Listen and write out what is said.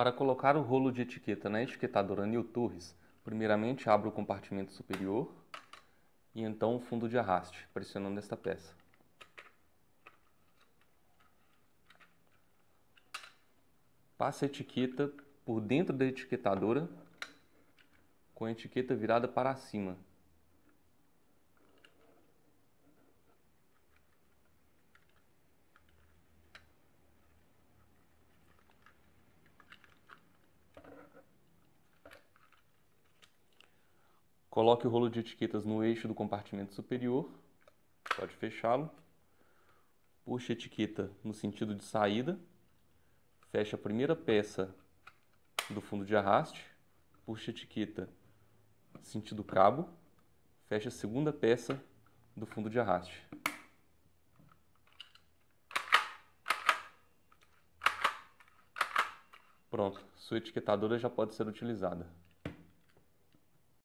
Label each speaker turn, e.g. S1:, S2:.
S1: Para colocar o rolo de etiqueta na etiquetadora New Torres, primeiramente abro o compartimento superior e então o fundo de arraste, pressionando esta peça. Passe a etiqueta por dentro da etiquetadora com a etiqueta virada para cima, Coloque o rolo de etiquetas no eixo do compartimento superior. Pode fechá-lo. Puxe a etiqueta no sentido de saída. Feche a primeira peça do fundo de arraste. Puxe a etiqueta sentido cabo. Feche a segunda peça do fundo de arraste. Pronto, sua etiquetadora já pode ser utilizada.